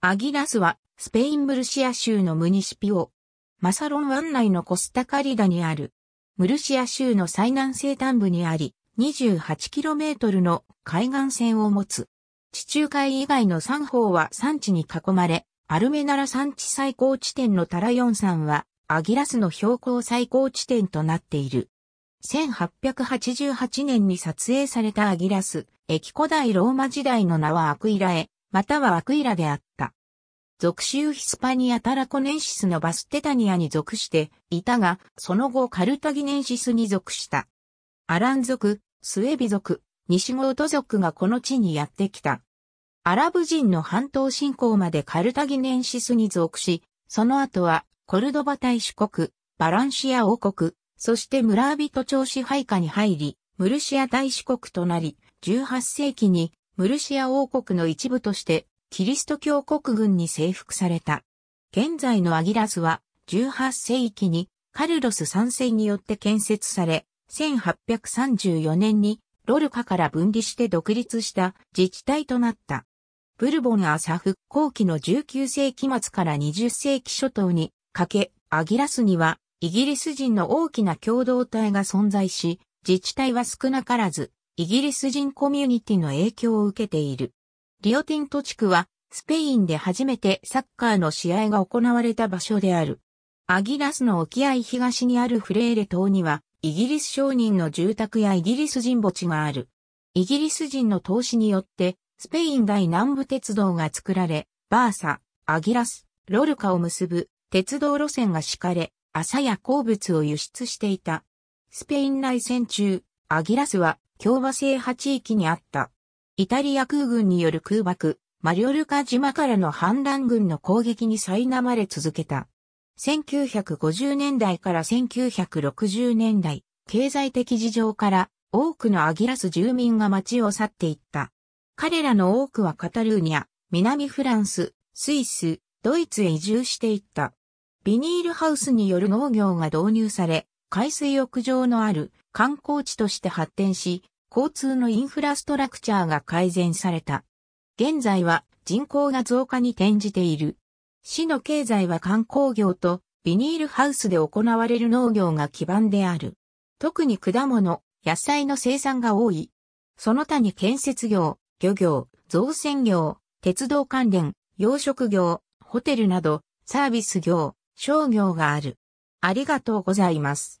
アギラスは、スペイン・ムルシア州のムニシピオ。マサロン湾内のコスタカリダにある。ムルシア州の最南西端部にあり、28km の海岸線を持つ。地中海以外の3方は山地に囲まれ、アルメナラ山地最高地点のタラヨン山は、アギラスの標高最高地点となっている。1888年に撮影されたアギラス、駅古代ローマ時代の名はアクイラエ。またはアクイラであった。属州ヒスパニア・タラコネンシスのバステタニアに属していたが、その後カルタギネンシスに属した。アラン族、スエビ族、西ゴート族がこの地にやってきた。アラブ人の半島侵攻までカルタギネンシスに属し、その後はコルドバ大主国、バランシア王国、そして村人町支配下に入り、ムルシア大主国となり、18世紀にムルシア王国の一部として、キリスト教国軍に征服された。現在のアギラスは、18世紀にカルロス3世によって建設され、1834年にロルカから分離して独立した自治体となった。ブルボン朝復興期の19世紀末から20世紀初頭にかけ、アギラスにはイギリス人の大きな共同体が存在し、自治体は少なからずイギリス人コミュニティの影響を受けている。リオティント地区は、スペインで初めてサッカーの試合が行われた場所である。アギラスの沖合東にあるフレーレ島には、イギリス商人の住宅やイギリス人墓地がある。イギリス人の投資によって、スペイン大南部鉄道が作られ、バーサ、アギラス、ロルカを結ぶ鉄道路線が敷かれ、朝や鉱物を輸出していた。スペイン内戦中、アギラスは共和制派地域にあった。イタリア空軍による空爆、マリオルカ島からの反乱軍の攻撃に苛まれ続けた。1950年代から1960年代、経済的事情から多くのアギラス住民が街を去っていった。彼らの多くはカタルーニャ、南フランス、スイス、ドイツへ移住していった。ビニールハウスによる農業が導入され、海水浴場のある観光地として発展し、交通のインフラストラクチャーが改善された。現在は人口が増加に転じている。市の経済は観光業とビニールハウスで行われる農業が基盤である。特に果物、野菜の生産が多い。その他に建設業、漁業、造船業、鉄道関連、養殖業、ホテルなど、サービス業、商業がある。ありがとうございます。